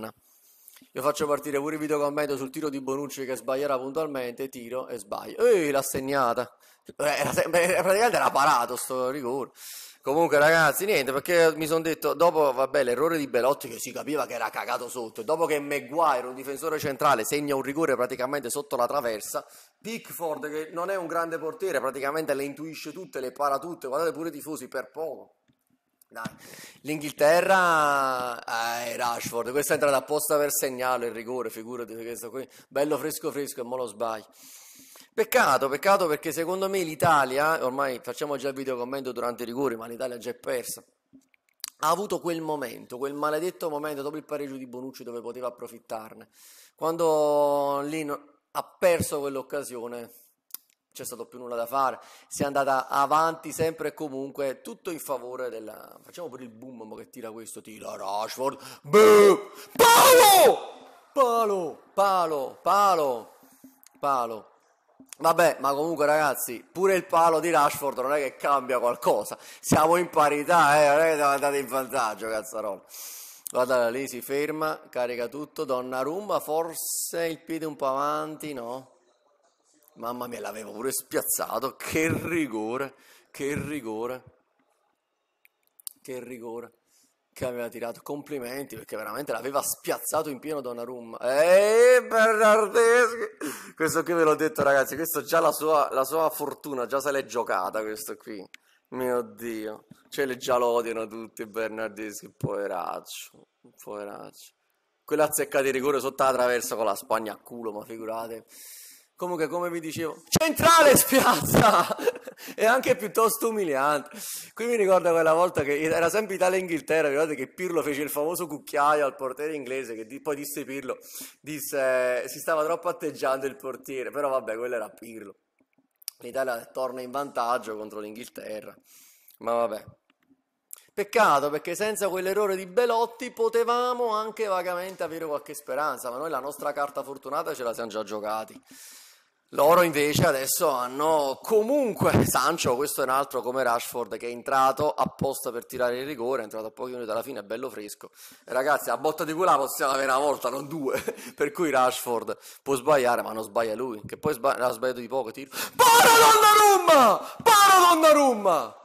Barna. Io faccio partire pure il video commento sul tiro di Bonucci che sbaglierà puntualmente, tiro e sbaglio. Ehi, l'ha segnata. Eh, era, praticamente era parato sto rigore. Comunque ragazzi, niente, perché mi sono detto, dopo, vabbè, l'errore di Belotti che si capiva che era cagato sotto, dopo che Maguire, un difensore centrale, segna un rigore praticamente sotto la traversa, Pickford, che non è un grande portiere, praticamente le intuisce tutte, le para tutte, guardate pure i tifosi, per poco. Dai. L'Inghilterra eh, Rashford, questa è entrata apposta per segnare il rigore, figurati questo qui, bello fresco fresco e mo lo sbaglio. Peccato, peccato perché secondo me l'Italia, ormai facciamo già il video commento durante i rigori, ma l'Italia già è persa. Ha avuto quel momento, quel maledetto momento dopo il pareggio di Bonucci dove poteva approfittarne. Quando lì ha perso quell'occasione, c'è stato più nulla da fare, si è andata avanti sempre e comunque, tutto in favore della... Facciamo pure il boom che tira questo, tira Rashford, Beh! palo, palo, palo, palo, palo. Vabbè, ma comunque ragazzi, pure il palo di Rashford non è che cambia qualcosa, siamo in parità, eh, non è che siamo andati in vantaggio, cazzarola. Guarda, lì si ferma, carica tutto, donna rumba, forse il piede un po' avanti, no? Mamma mia, l'avevo pure spiazzato. Che rigore, che rigore, che rigore che aveva tirato. Complimenti perché veramente l'aveva spiazzato in pieno Donnarumma. Ehi, Bernardeschi! Questo qui ve l'ho detto, ragazzi. Questo già la sua, la sua fortuna, già se l'è giocata. Questo qui, mio dio, cioè già lo odiano tutti. Bernardeschi, poveraccio, poveraccio. Quella zecca di rigore sotto la traversa con la Spagna a culo, ma figurate. Comunque, come vi dicevo, centrale spiazza! e anche piuttosto umiliante. Qui mi ricorda quella volta che era sempre Italia-Inghilterra, ricordate che Pirlo fece il famoso cucchiaio al portiere inglese, che di, poi disse Pirlo, disse si stava troppo atteggiando il portiere, però vabbè, quello era Pirlo. L'Italia torna in vantaggio contro l'Inghilterra, ma vabbè. Peccato perché senza quell'errore di Belotti potevamo anche vagamente avere qualche speranza, ma noi la nostra carta fortunata ce la siamo già giocati. Loro invece adesso hanno comunque Sancho, questo è un altro come Rashford che è entrato apposta per tirare il rigore, è entrato a pochi minuti alla fine, è bello fresco. E ragazzi, a botta di quella possiamo avere una volta, non due, per cui Rashford può sbagliare, ma non sbaglia lui, che poi sbaglia, ha sbagliato di poco, tiro. Para Donnarumma! Para Donnarumma!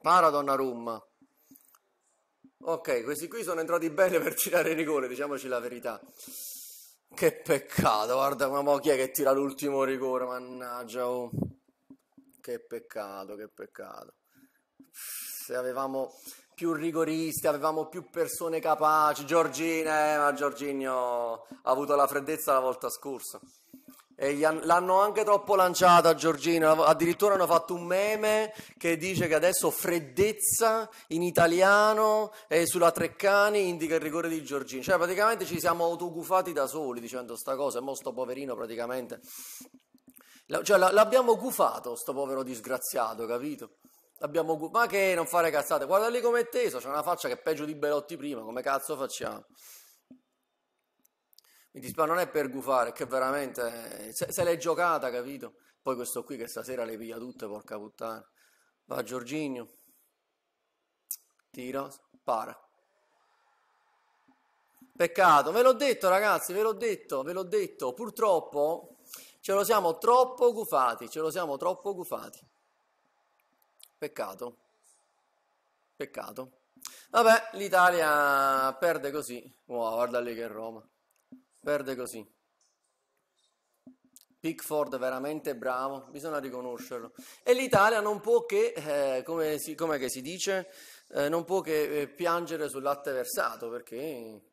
Para Donnarumma! Ok, questi qui sono entrati bene per tirare il rigore, diciamoci la verità. Che peccato, guarda ma chi è che tira l'ultimo rigore, mannaggia oh. Che peccato, che peccato. Se avevamo più rigoristi, avevamo più persone capaci. Giorgina, eh, ma Giorginio ha avuto la freddezza la volta scorsa. E l'hanno anche troppo lanciata Giorgina, addirittura hanno fatto un meme che dice che adesso freddezza in italiano e sulla Treccani indica il rigore di Giorgina. Cioè praticamente ci siamo autogufati da soli dicendo sta cosa, e mo sto poverino praticamente... Cioè l'abbiamo gufato sto povero disgraziato, capito? L'abbiamo gufato, ma che non fare cazzate, guarda lì com'è teso, c'è una faccia che è peggio di Belotti prima, come cazzo facciamo? mi dispiace, non è per gufare, è che veramente eh, se, se l'è giocata, capito? Poi questo qui che stasera le piglia tutte, porca puttana. Va Giorginio, tira, para. Peccato, ve l'ho detto ragazzi, ve l'ho detto, ve l'ho detto, purtroppo ce lo siamo troppo gufati, ce lo siamo troppo gufati. Peccato, peccato. Vabbè, l'Italia perde così. Wow, guarda lì che è Roma perde così. Pickford veramente bravo, bisogna riconoscerlo. E l'Italia non può che, eh, come, si, che si dice, eh, non può che eh, piangere sul latte versato perché...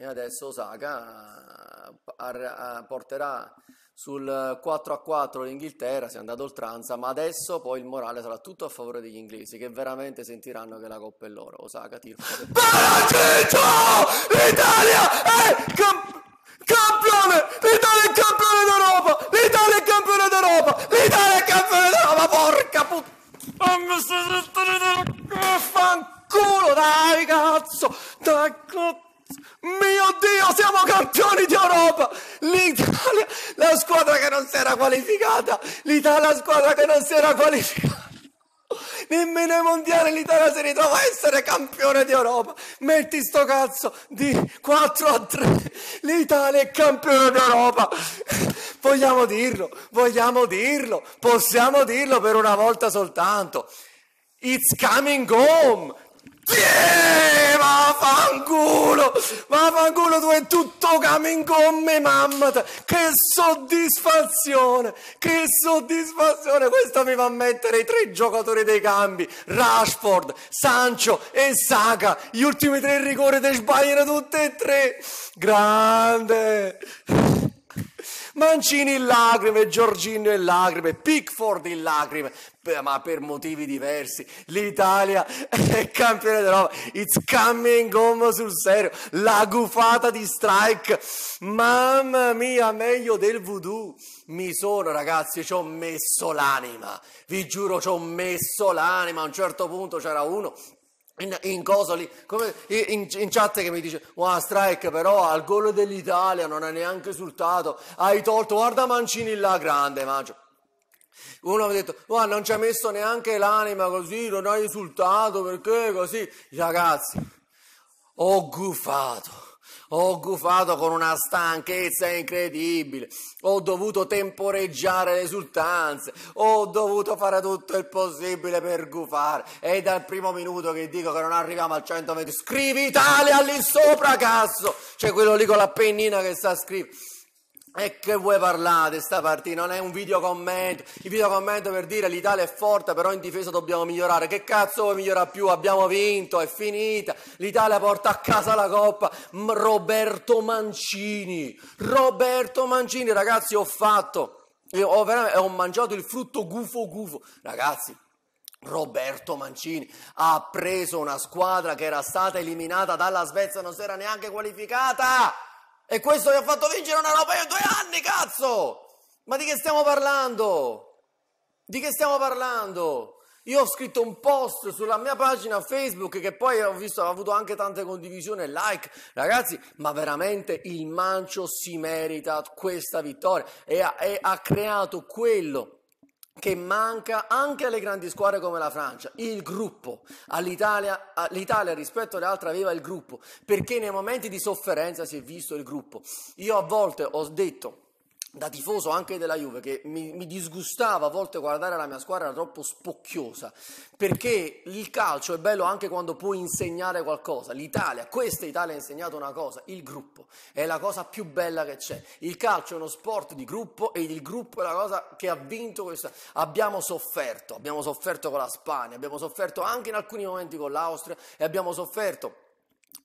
E adesso Osaka eh, eh, porterà sul 4 a 4 l'Inghilterra, si è andato oltranza, ma adesso poi il morale sarà tutto a favore degli inglesi che veramente sentiranno che la coppa è loro. Osaka tiro. Italia! Fanculo, dai, cazzo! Dai, cazzo! Mio Dio, siamo campioni d'Europa! L'Italia, la squadra che non si era qualificata! L'Italia, la squadra che non si era qualificata! Nemmeno ai mondiali l'Italia si ritrova a essere campione d'Europa! Metti sto cazzo di 4 a 3! L'Italia è campione d'Europa! Vogliamo dirlo, vogliamo dirlo, possiamo dirlo per una volta soltanto. It's coming home! Yeah, vaffanculo! Vaffanculo, tu è tutto coming home, mamma! Che soddisfazione! Che soddisfazione! Questo mi fa mettere i tre giocatori dei cambi, Rashford, Sancho e Saka. Gli ultimi tre rigori te sbagliano tutti e tre! Grande! Mancini in lacrime, Giorgino in lacrime, Pickford in lacrime, ma per motivi diversi. L'Italia è campione d'Europa, it's coming home sul serio, la gufata di strike, mamma mia, meglio del voodoo. Mi sono ragazzi, ci ho messo l'anima, vi giuro ci ho messo l'anima, a un certo punto c'era uno in, in cosa lì, come in, in, chat che mi dice, wow Strike però al gol dell'Italia non ha neanche risultato, hai tolto, guarda Mancini là grande Maggio. Uno mi ha detto, guarda non ci ha messo neanche l'anima così, non hai risultato perché così, ragazzi, ho gufato ho gufato con una stanchezza incredibile, ho dovuto temporeggiare le esultanze, ho dovuto fare tutto il possibile per gufare. E dal primo minuto che dico che non arriviamo al 120, scrivi Italia lì sopra, cazzo! C'è quello lì con la pennina che sta scrivendo. E che vuoi parlare sta partita? Non è un video commento. Il video commento per dire l'Italia è forte, però in difesa dobbiamo migliorare. Che cazzo vuoi migliorare più? Abbiamo vinto, è finita. L'Italia porta a casa la coppa. Roberto Mancini. Roberto Mancini, ragazzi, ho fatto. Ho, ho mangiato il frutto gufo gufo. Ragazzi, Roberto Mancini ha preso una squadra che era stata eliminata dalla Svezia, non si era neanche qualificata e questo gli ha fatto vincere una roba in due anni, cazzo! Ma di che stiamo parlando? Di che stiamo parlando? Io ho scritto un post sulla mia pagina Facebook che poi ho visto ha avuto anche tante condivisioni e like. Ragazzi, ma veramente il Mancio si merita questa vittoria e ha, e ha creato quello che manca anche alle grandi squadre come la Francia, il gruppo. All'Italia, all'Italia rispetto alle altre aveva il gruppo, perché nei momenti di sofferenza si è visto il gruppo. Io a volte ho detto da tifoso anche della Juve che mi, mi, disgustava a volte guardare la mia squadra troppo spocchiosa perché il calcio è bello anche quando puoi insegnare qualcosa l'Italia, questa Italia ha insegnato una cosa il gruppo, è la cosa più bella che c'è, il calcio è uno sport di gruppo e il gruppo è la cosa che ha vinto questa, abbiamo sofferto abbiamo sofferto con la Spagna, abbiamo sofferto anche in alcuni momenti con l'Austria e abbiamo sofferto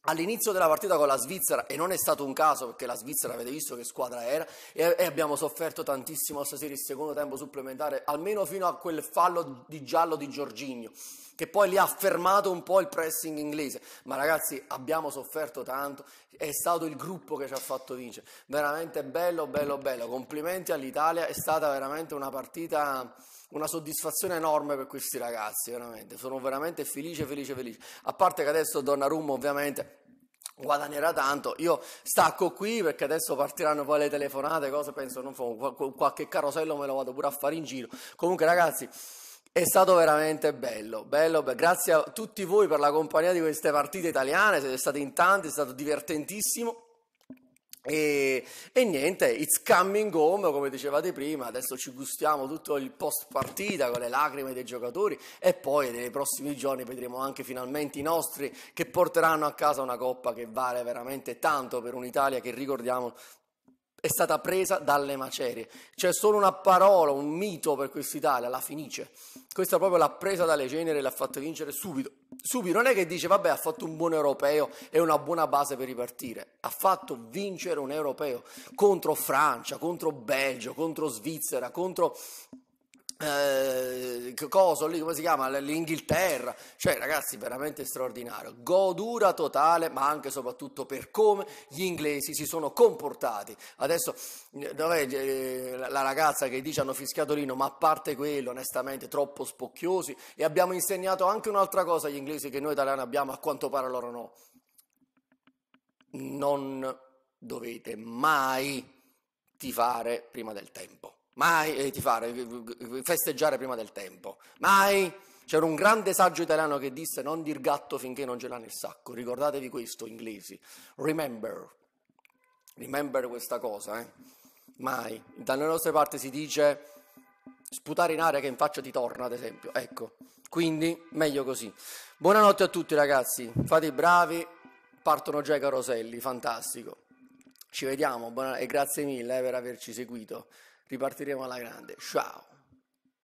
all'inizio della partita con la Svizzera, e non è stato un caso perché la Svizzera avete visto che squadra era, e, e abbiamo sofferto tantissimo stasera il secondo tempo supplementare, almeno fino a quel fallo di giallo di Giorginio che poi lì ha fermato un po' il pressing inglese. Ma ragazzi, abbiamo sofferto tanto, è stato il gruppo che ci ha fatto vincere. Veramente bello, bello, bello. Complimenti all'Italia, è stata veramente una partita una soddisfazione enorme per questi ragazzi, veramente. Sono veramente felice, felice, felice. A parte che adesso Donnarumma ovviamente guadagnerà tanto. Io stacco qui perché adesso partiranno poi le telefonate, cose penso, non fa qualche carosello me lo vado pure a fare in giro. Comunque ragazzi, è stato veramente bello, bello, bello, grazie a tutti voi per la compagnia di queste partite italiane, siete stati in tanti, è stato divertentissimo. E, e, niente, it's coming home come dicevate prima, adesso ci gustiamo tutto il post partita con le lacrime dei giocatori e poi nei prossimi giorni vedremo anche finalmente i nostri che porteranno a casa una coppa che vale veramente tanto per un'Italia che ricordiamo è stata presa dalle macerie. C'è solo una parola, un mito per quest'Italia, la Fenice. Questa proprio l'ha presa dalle ceneri e l'ha fatta vincere subito. Subito, non è che dice vabbè ha fatto un buon europeo e una buona base per ripartire. Ha fatto vincere un europeo contro Francia, contro Belgio, contro Svizzera, contro eh, coso lì, come si chiama? L'Inghilterra, cioè ragazzi, veramente straordinario. Godura totale, ma anche e soprattutto per come gli inglesi si sono comportati. Adesso, dov'è eh, eh, la ragazza che dice hanno fischiato Lino? Ma a parte quello, onestamente, troppo spocchiosi. E abbiamo insegnato anche un'altra cosa agli inglesi che noi italiani abbiamo, a quanto pare loro no. Non dovete mai tifare prima del tempo mai eh, ti fare, eh, festeggiare prima del tempo, mai. C'era un grande saggio italiano che disse non dir gatto finché non ce l'ha nel sacco, ricordatevi questo inglesi, remember, remember questa cosa, eh? mai. Dalle nostre parti si dice sputare in aria che in faccia ti torna, ad esempio, ecco, quindi meglio così. Buonanotte a tutti ragazzi, fate i bravi, partono già i caroselli, fantastico. Ci vediamo buona... e grazie mille eh, per averci seguito ripartiremo alla grande. Ciao!